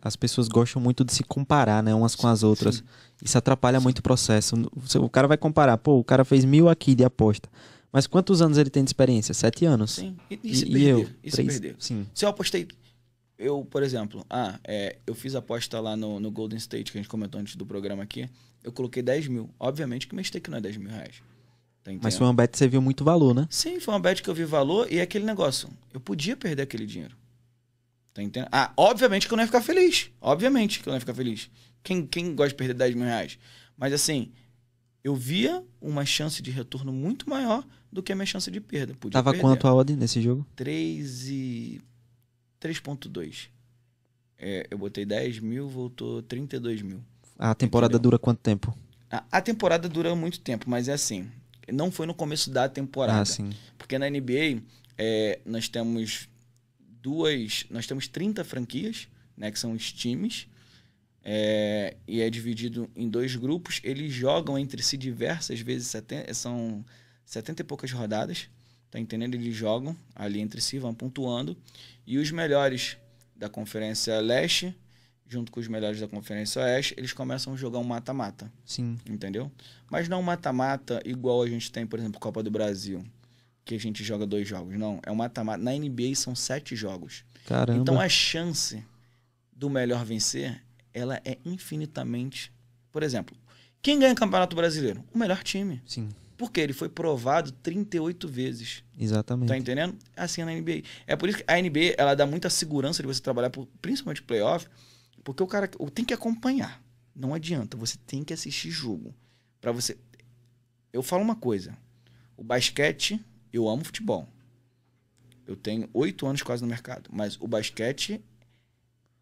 as pessoas gostam muito de se comparar, né, umas com as outras. Sim. Isso atrapalha muito o processo. O cara vai comparar, pô, o cara fez mil aqui de aposta. Mas quantos anos ele tem de experiência? Sete anos. Sim. E, e, e, e eu? E três. Sim. se eu apostei, eu, por exemplo, ah, é, eu fiz aposta lá no, no, Golden State, que a gente comentou antes do programa aqui, eu coloquei 10 mil. Obviamente que meu aqui não é 10 mil reais. Tá Mas foi uma bet que você viu muito valor, né? Sim, foi uma bet que eu vi valor e é aquele negócio. Eu podia perder aquele dinheiro. Tá entendendo? Ah, obviamente que eu não ia ficar feliz. Obviamente que eu não ia ficar feliz. Quem, quem gosta de perder 10 mil reais? Mas assim, eu via uma chance de retorno muito maior do que a minha chance de perda. Podia Tava perder. quanto a odd nesse jogo? 3 e... 3.2. É, eu botei 10 mil, voltou 32 mil. A temporada Entendeu? dura quanto tempo? A, a, temporada dura muito tempo, mas é assim. Não foi no começo da temporada. Ah, sim. Porque na NBA, é, nós temos duas. Nós temos 30 franquias, né? Que são os times. É, e é dividido em dois grupos. Eles jogam entre si diversas vezes, 70, são 70 e poucas rodadas. Tá entendendo? Eles jogam ali entre si, vão pontuando. E os melhores da Conferência Leste, junto com os melhores da Conferência Oeste, eles começam a jogar um mata-mata. Sim. Entendeu? Mas não um mata-mata igual a gente tem, por exemplo, Copa do Brasil que a gente joga dois jogos, não. É um mata-mata. Na NBA são sete jogos. Caramba. Então a chance do melhor vencer, ela é infinitamente. Por exemplo, quem ganha o Campeonato Brasileiro? O melhor time. Sim. Porque ele foi provado 38 vezes. Exatamente. Tá entendendo? Assim é na NBA. É por isso que a NBA, ela dá muita segurança de você trabalhar, por, principalmente playoff, porque o cara tem que acompanhar. Não adianta, você tem que assistir jogo. para você. Eu falo uma coisa. O basquete eu amo futebol. Eu tenho oito anos quase no mercado. Mas o basquete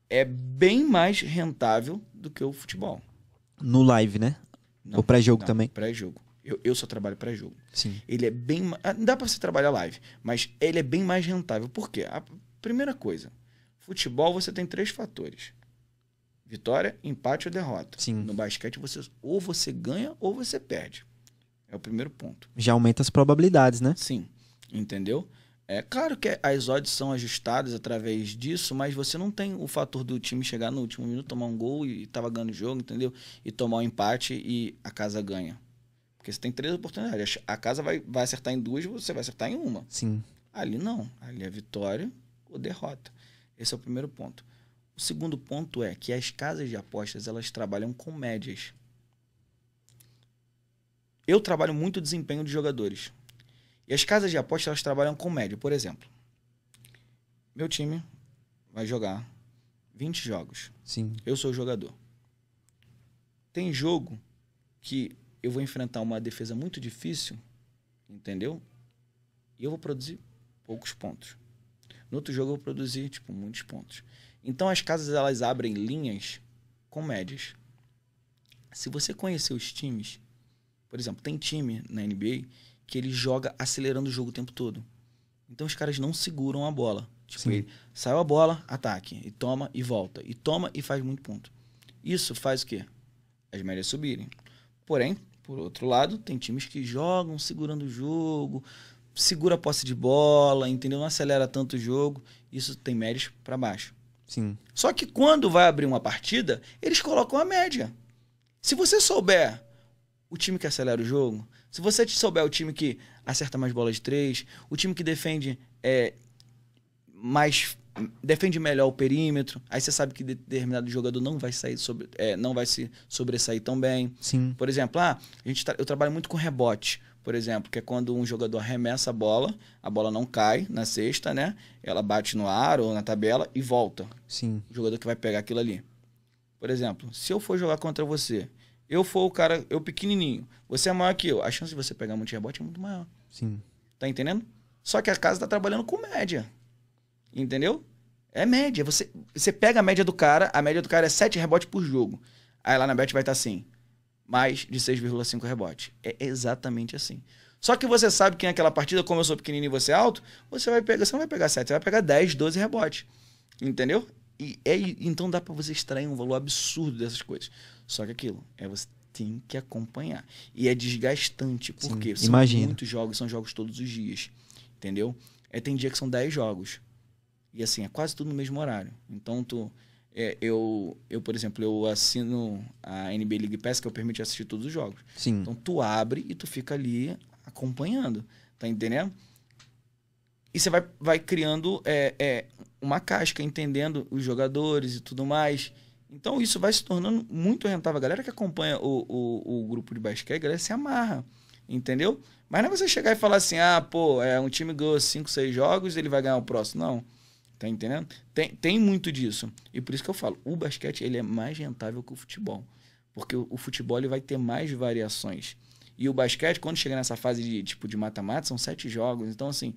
é bem mais rentável do que o futebol. No live, né? Não, o pré-jogo também? Pré-jogo. Eu, eu só trabalho pré-jogo. Sim. Ele é bem. Ah, dá para você trabalhar live, mas ele é bem mais rentável. Por quê? A primeira coisa: futebol você tem três fatores: vitória, empate ou derrota. Sim. No basquete, você, ou você ganha ou você perde. É o primeiro ponto. Já aumenta as probabilidades, né? Sim. Entendeu? É claro que as odds são ajustadas através disso, mas você não tem o fator do time chegar no último minuto, tomar um gol e tava ganhando o jogo, entendeu? E tomar um empate e a casa ganha. Porque você tem três oportunidades. A casa vai, vai acertar em duas, você vai acertar em uma. Sim. Ali não. Ali é vitória ou derrota. Esse é o primeiro ponto. O segundo ponto é que as casas de apostas elas trabalham com médias eu trabalho muito o desempenho dos jogadores. E as casas de aposta, elas trabalham com média. Por exemplo, meu time vai jogar 20 jogos. Sim. Eu sou o jogador. Tem jogo que eu vou enfrentar uma defesa muito difícil, entendeu? E eu vou produzir poucos pontos. No outro jogo eu vou produzir, tipo, muitos pontos. Então as casas, elas abrem linhas com médias. Se você conhecer os times, por exemplo, tem time na NBA que ele joga acelerando o jogo o tempo todo. Então os caras não seguram a bola. Tipo, ele saiu a bola, ataque, e toma e volta, e toma e faz muito ponto. Isso faz o quê? As médias subirem. Porém, por outro lado, tem times que jogam segurando o jogo, segura a posse de bola, entendeu? Não acelera tanto o jogo. Isso tem médias para baixo. Sim. Só que quando vai abrir uma partida, eles colocam a média. Se você souber o time que acelera o jogo. Se você souber o time que acerta mais bola de três, o time que defende é, mais defende melhor o perímetro, aí você sabe que determinado jogador não vai sair sobre, é, não vai se sobressair tão bem. Sim. Por exemplo, ah, a gente tá, eu trabalho muito com rebote, por exemplo, que é quando um jogador arremessa a bola, a bola não cai na cesta, né? Ela bate no ar ou na tabela e volta. Sim. O jogador que vai pegar aquilo ali. Por exemplo, se eu for jogar contra você eu for o cara, eu pequenininho, você é maior que eu, a chance de você pegar um monte de rebote é muito maior. Sim. Tá entendendo? Só que a casa tá trabalhando com média. Entendeu? É média. Você, você pega a média do cara, a média do cara é 7 rebotes por jogo. Aí lá na bet vai estar tá assim: mais de 6,5 rebotes. É exatamente assim. Só que você sabe que naquela partida, como eu sou pequenininho e você é alto, você vai pegar, você não vai pegar 7, você vai pegar 10, 12 rebotes. Entendeu? E é, então dá para você extrair um valor absurdo dessas coisas. Só que aquilo, é você tem que acompanhar. E é desgastante, porque Sim, são imagina. muitos jogos, são jogos todos os dias. Entendeu? É, tem dia que são 10 jogos. E assim, é quase tudo no mesmo horário. Então, tu, é, eu, eu, por exemplo, eu assino a NBA League Pass, que eu permite assistir todos os jogos. Sim. Então, tu abre e tu fica ali acompanhando. Tá entendendo? E você vai, vai criando é, é, uma casca, entendendo os jogadores e tudo mais. Então isso vai se tornando muito rentável. A galera que acompanha o, o, o grupo de basquete, a galera se amarra, entendeu? Mas não é você chegar e falar assim, ah, pô, é, um time ganhou 5, 6 jogos, ele vai ganhar o próximo. Não. Tá entendendo? Tem, tem muito disso. E por isso que eu falo, o basquete ele é mais rentável que o futebol. Porque o, o futebol ele vai ter mais variações. E o basquete, quando chega nessa fase de tipo de mata-mata, são sete jogos. Então, assim,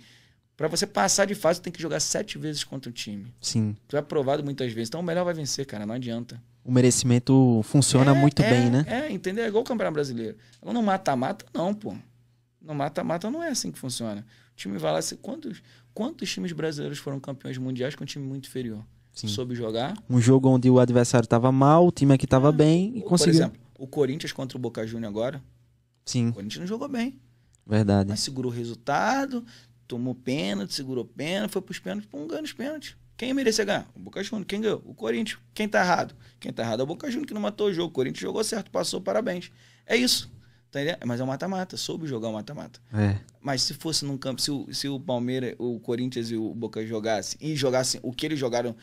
para você passar de fase, tem que jogar sete vezes contra o time. Sim. Tu é aprovado muitas vezes. Então o melhor vai vencer, cara. Não adianta. O merecimento funciona é, muito é, bem, né? É, entendeu? É igual o Campeonato Brasileiro. Ela não mata-mata, não, pô. No mata-mata não é assim que funciona. O time vai lá. Assim, quantos, quantos times brasileiros foram campeões mundiais com um time muito inferior? Sim. Soube jogar. Um jogo onde o adversário estava mal, o time aqui estava ah, bem e por conseguiu. Por exemplo, o Corinthians contra o Boca juni agora. Sim. O Corinthians não jogou bem. Verdade. Mas segurou o resultado, Tomou pênalti, segurou pênalti, foi pros pênaltis, um ganho de pênaltis. Quem merecia ganhar? O Boca Juniors. Quem ganhou? O Corinthians. Quem tá errado? Quem tá errado é o Boca Juniors que não matou o jogo. O Corinthians jogou certo, passou, parabéns. É isso. Tá Mas é um mata-mata, soube jogar o mata-mata. É. Mas se fosse num campo, se o, se o Palmeiras, o Corinthians e o Boca jogassem e jogassem o que eles jogaram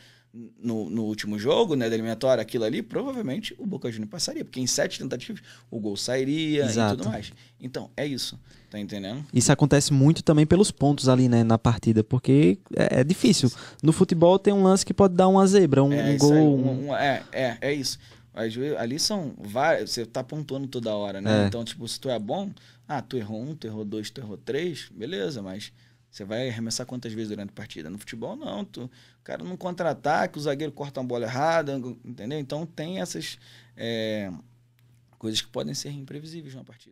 no, no último jogo, né, da eliminatória, aquilo ali, provavelmente o Boca Juniors passaria, porque em sete tentativas o gol sairia Exato. e tudo mais. Então, é isso. Tá entendendo? Isso acontece muito também pelos pontos ali, né, na partida, porque é, é difícil. No futebol tem um lance que pode dar uma zebra, um, é, um gol. Aí, um, um, é, é, é isso ali são várias. Você tá pontuando toda hora, né? É. Então, tipo, se tu é bom, ah, tu errou um, tu errou dois, tu errou três, beleza, mas você vai arremessar quantas vezes durante a partida? No futebol, não. Tu, o cara não contra-ataque, o zagueiro corta uma bola errada, entendeu? Então tem essas é, coisas que podem ser imprevisíveis na partida.